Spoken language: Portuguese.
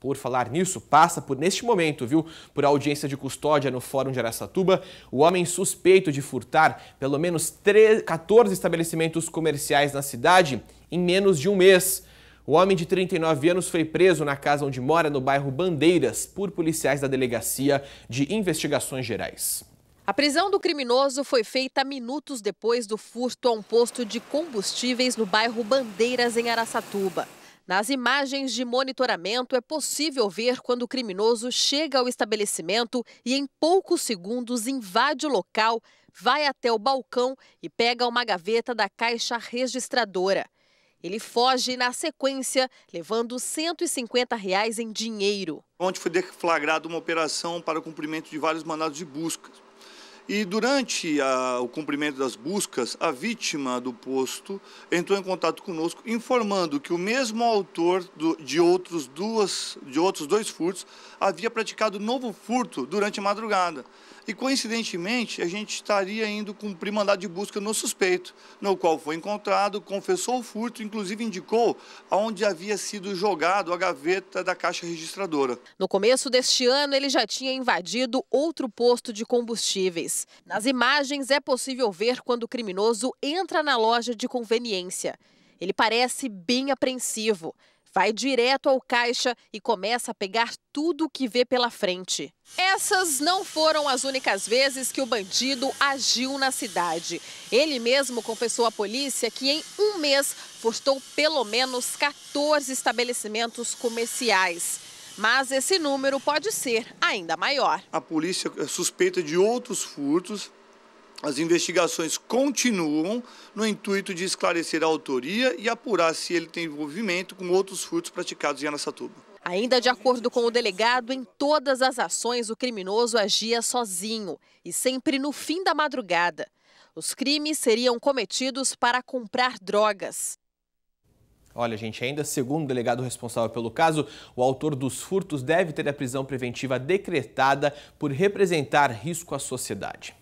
Por falar nisso, passa por neste momento, viu, por audiência de custódia no Fórum de Araçatuba, o homem suspeito de furtar pelo menos 13, 14 estabelecimentos comerciais na cidade em menos de um mês. O homem de 39 anos foi preso na casa onde mora, no bairro Bandeiras, por policiais da Delegacia de Investigações Gerais. A prisão do criminoso foi feita minutos depois do furto a um posto de combustíveis no bairro Bandeiras, em Araçatuba. Nas imagens de monitoramento, é possível ver quando o criminoso chega ao estabelecimento e, em poucos segundos, invade o local, vai até o balcão e pega uma gaveta da caixa registradora. Ele foge na sequência, levando 150 reais em dinheiro. Onde foi deflagrada uma operação para o cumprimento de vários mandados de busca. E durante a, ah, o cumprimento das buscas, a vítima do posto entrou em contato conosco, informando que o mesmo autor do, de, outros duas, de outros dois furtos havia praticado novo furto durante a madrugada. E coincidentemente, a gente estaria indo cumprir mandado de busca no suspeito, no qual foi encontrado, confessou o furto, inclusive indicou aonde havia sido jogado a gaveta da caixa registradora. No começo deste ano, ele já tinha invadido outro posto de combustíveis. Nas imagens é possível ver quando o criminoso entra na loja de conveniência. Ele parece bem apreensivo, vai direto ao caixa e começa a pegar tudo o que vê pela frente. Essas não foram as únicas vezes que o bandido agiu na cidade. Ele mesmo confessou à polícia que em um mês furtou pelo menos 14 estabelecimentos comerciais mas esse número pode ser ainda maior. A polícia eh, suspeita de outros furtos. As investigações continuam no intuito de esclarecer a autoria e apurar se ele tem envolvimento com outros furtos praticados em Anassatuba. Ainda de acordo com o delegado, em todas as ações o criminoso agia sozinho e sempre no fim da madrugada. Os crimes seriam cometidos para comprar drogas. Olha, gente, ainda segundo o delegado responsável pelo caso, o autor dos furtos deve ter a prisão preventiva decretada por representar risco à sociedade.